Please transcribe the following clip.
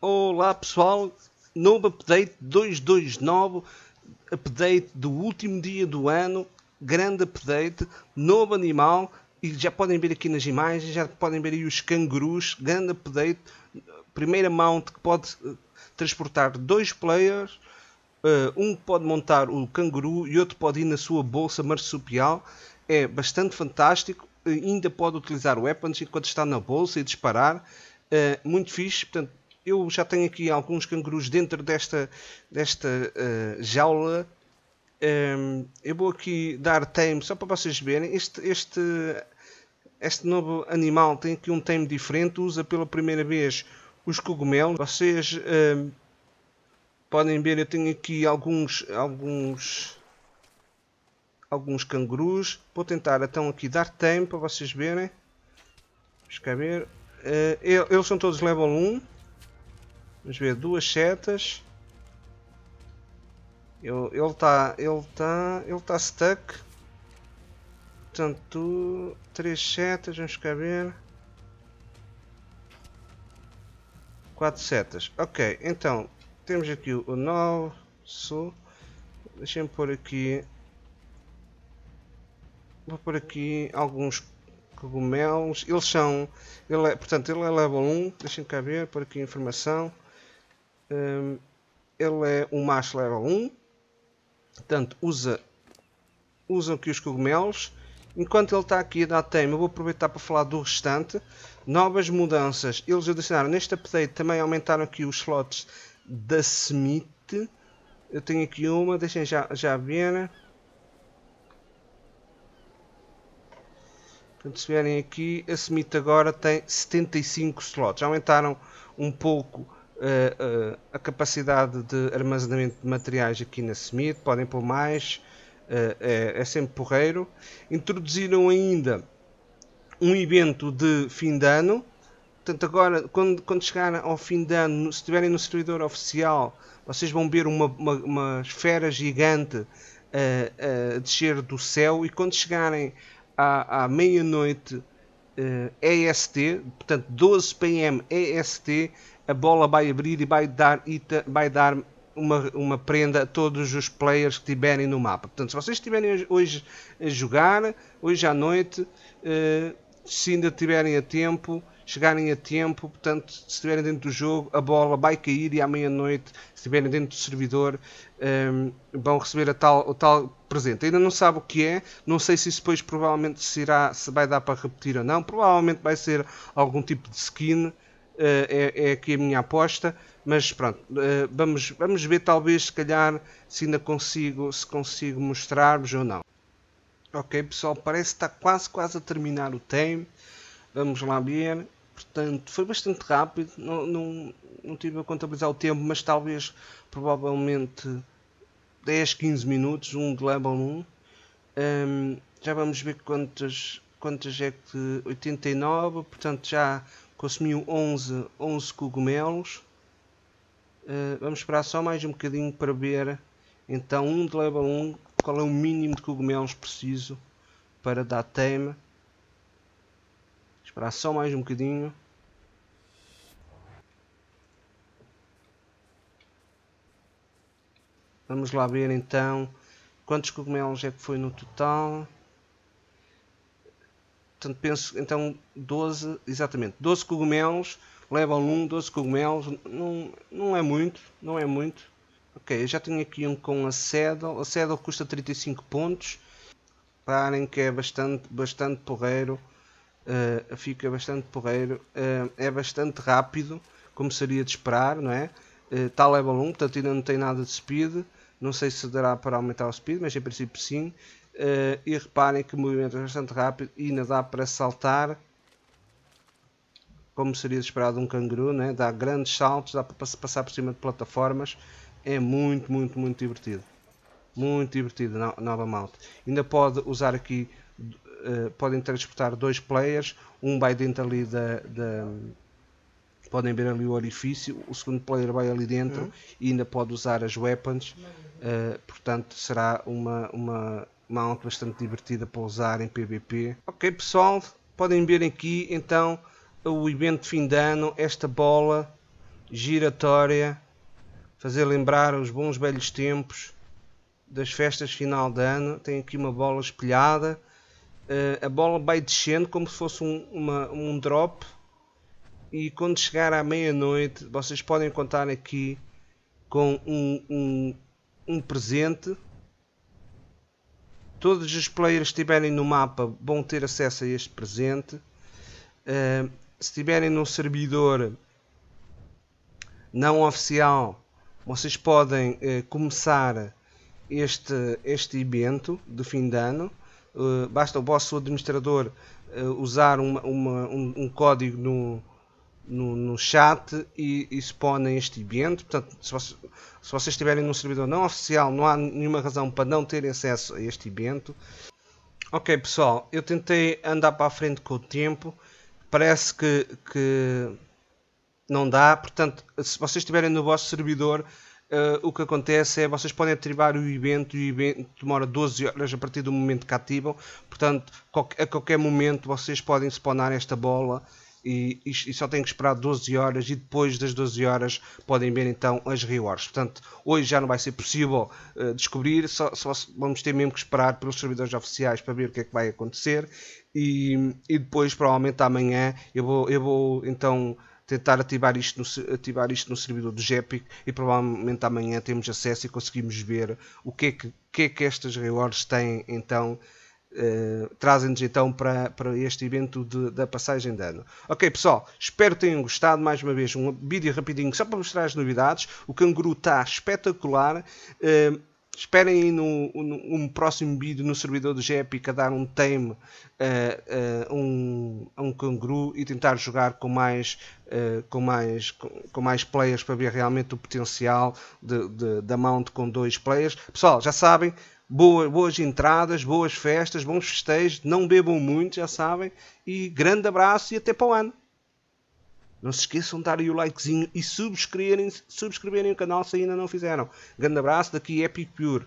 Olá pessoal, novo update 229, update do último dia do ano, grande update, novo animal e já podem ver aqui nas imagens, já podem ver aí os cangurus, grande update, primeira mount que pode eh, transportar dois players, eh, um pode montar o canguru e outro pode ir na sua bolsa marsupial, é bastante fantástico, eh, ainda pode utilizar weapons enquanto está na bolsa e disparar, muito fixe, portanto eu já tenho aqui alguns cangurus dentro desta, desta uh, jaula. Um, ehm, eu vou aqui dar tame só para vocês verem. Este, este, este novo animal tem aqui um tame diferente. Usa pela primeira vez os cogumelos. Vocês um, ehm, podem ver, eu tenho aqui alguns, alguns, alguns cangurus. Vou tentar então aqui dar tame para vocês verem. Deixa cá ver. Uh, eles são todos level 1. Vamos ver, duas setas. Eu, ele está. Ele está. Ele está stuck. Portanto, três setas, vamos cá ver. Quatro setas. Ok, então temos aqui o 9 sul. Deixem-me pôr aqui. Vou pôr aqui alguns cogumelos. Eles são. Ele é, portanto, ele é level 1. Deixem-me cá ver, pôr aqui informação. Um, ele é um macho level 1, portanto usa, usam aqui os cogumelos. Enquanto ele está aqui a dar tema, vou aproveitar para falar do restante. Novas mudanças, eles adicionaram neste update, também aumentaram aqui os slots da Smith. Eu tenho aqui uma, deixem já, já ver. Portanto, se vierem aqui, a Smith agora tem 75 slots. Já aumentaram um pouco uh, a capacidade de armazenamento de materiais aqui na Smith, podem pôr mais, uh, é, é, sempre porreiro. Introduziram ainda um evento de fim de ano, portanto agora quando, quando chegar ao fim de ano, se estiverem no servidor oficial, vocês vão ver uma, uma, uma esfera gigante descer do céu e quando chegarem à, à meia-noite EST, portanto 12 PM EST, a bola vai abrir e vai dar, ita, vai dar uma, uma prenda a todos os players que tiverem no mapa. Portanto, se vocês estiverem hoje a jogar, hoje à noite, uh, se ainda tiverem a tempo, chegarem a tempo, portanto, se estiverem dentro do jogo, a bola vai cair e à meia-noite, se estiverem dentro do servidor, um, eh, vão receber a tal, o tal presente. Ainda não sabe o que é, não sei se isso depois provavelmente se, irá, se vai dar para repetir ou não, provavelmente vai ser algum tipo de skin eh, é, é aqui a minha aposta, mas pronto, eh, vamos, vamos ver talvez se calhar se ainda consigo, se consigo mostrar-vos ou não. Ok pessoal, parece que está quase quase a terminar o time, vamos lá ver, portanto foi bastante rápido, não, não, não tive a contabilizar o tempo, mas talvez provavelmente 10, 15 minutos, um de level 1. Um, ehm, já vamos ver quantas, quantas é que 89, portanto já consumiu 11, 11 cogumelos. Uh, vamos esperar só mais um bocadinho para ver então um de level 1 qual é o mínimo de cogumelos preciso para dar tema. Esperar só mais um bocadinho. Vamos lá ver então quantos cogumelos é que foi no total. Portanto, penso, então, 12, exatamente, 12 cogumelos, level 1, 12 cogumelos, não, não é muito, não é muito. Ok, eu já tenho aqui um com a Saddle, a Saddle custa 35 pontos, reparem que é bastante, bastante porreiro, uh, fica bastante porreiro, uh, é bastante rápido, como seria de esperar, não é? Está uh, level 1, portanto ainda não tem nada de speed, não sei se dará para aumentar o speed, mas em princípio sim. Uh, e reparem que o movimento é bastante rápido e ainda dá para saltar como seria esperado um canguru, né? dá grandes saltos, dá para passar por cima de plataformas, é muito, muito, muito divertido. Muito divertido, no, nova malta. Ainda pode usar aqui, uh, podem transportar dois players, um vai dentro ali da, da, Podem ver ali o orifício, o segundo player vai ali dentro uhum. e ainda pode usar as weapons, uh, portanto será uma, uma mount bastante divertida para usar em PvP. Ok pessoal, podem ver aqui então o evento de fim de ano, esta bola giratória, fazer lembrar os bons velhos tempos das festas final de ano. Tem aqui uma bola espelhada, uh, a bola vai descendo como se fosse um, uma, um drop. E quando chegar à meia-noite, vocês podem contar aqui com um, um, um presente Todos os players que estiverem no mapa vão ter acesso a este presente. Uh, se estiverem num servidor não oficial, vocês podem uh, começar este, este evento do fim de ano. Uh, basta o vosso administrador usar uma, uma, um, um, código no, no, no chat e, e spawnem este evento. Portanto, se, você, se vocês estiverem num servidor não oficial, não há nenhuma razão para não terem acesso a este evento. Ok, pessoal, eu tentei andar para a frente com o tempo, parece que, que não dá. Portanto, se vocês estiverem no vosso servidor, uh, o que acontece é vocês podem ativar o evento e o evento demora 12 horas a partir do momento que ativam. Portanto, a qualquer momento vocês podem spawnar esta bola e, e, só têm que esperar 12 horas e depois das 12 horas podem ver então as rewards. Portanto, hoje já não vai ser possível uh, descobrir, só, só, vamos ter mesmo que esperar pelos servidores oficiais para ver o que é que vai acontecer e, e depois provavelmente amanhã eu vou, eu vou então tentar ativar isto, no, ativar isto no servidor do Jepic e provavelmente amanhã temos acesso e conseguimos ver o que é que, que, é que estas rewards têm então eh, trazem-nos então para, para este evento de, da passagem de ano. Ok, pessoal, espero que tenham gostado. Mais uma vez, um vídeo rapidinho só para mostrar as novidades. O canguru está espetacular. Uh, esperem aí num, um próximo vídeo no servidor do GEPIC a dar um tame eh, a uh, um, um canguru e tentar jogar com mais, com, mais, com, com, mais players para ver realmente o potencial de, de, da mount com dois players. Pessoal, já sabem, boas, boas entradas, boas festas, bons festejos, não bebam muito, já sabem, e grande abraço e até para o ano. Não se esqueçam de dar o likezinho e subscreverem, subscreverem o canal se ainda não fizeram. Grande abraço, daqui é Pure.